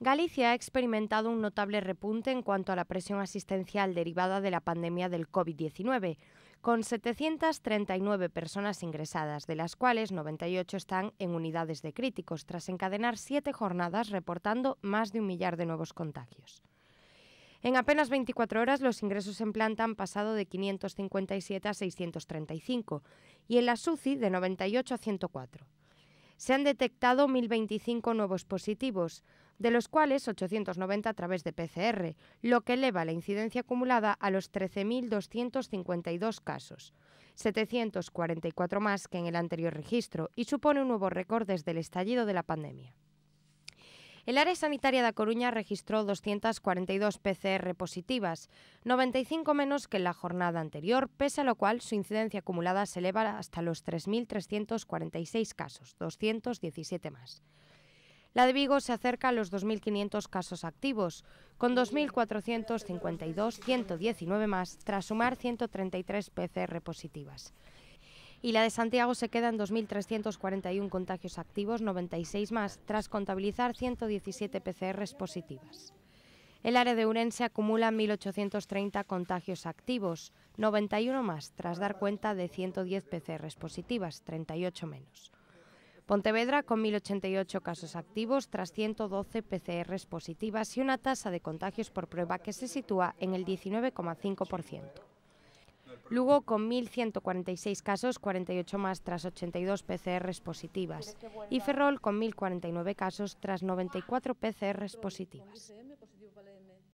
Galicia ha experimentado un notable repunte en cuanto a la presión asistencial derivada de la pandemia del COVID-19, con 739 personas ingresadas, de las cuales 98 están en unidades de críticos, tras encadenar siete jornadas reportando más de un millar de nuevos contagios. En apenas 24 horas los ingresos en planta han pasado de 557 a 635 y en la SUCI de 98 a 104 se han detectado 1.025 nuevos positivos, de los cuales 890 a través de PCR, lo que eleva la incidencia acumulada a los 13.252 casos, 744 más que en el anterior registro y supone un nuevo récord desde el estallido de la pandemia. El área sanitaria de Coruña registró 242 PCR positivas, 95 menos que en la jornada anterior, pese a lo cual su incidencia acumulada se eleva hasta los 3.346 casos, 217 más. La de Vigo se acerca a los 2.500 casos activos, con 2.452, 119 más, tras sumar 133 PCR positivas y la de Santiago se queda en 2.341 contagios activos, 96 más, tras contabilizar 117 PCRs positivas. El área de Urense acumula 1.830 contagios activos, 91 más, tras dar cuenta de 110 PCRs positivas, 38 menos. Pontevedra con 1.088 casos activos tras 112 PCRs positivas y una tasa de contagios por prueba que se sitúa en el 19,5%. Lugo con 1.146 casos, 48 más tras 82 PCR positivas. Y Ferrol con 1.049 casos tras 94 PCR positivas.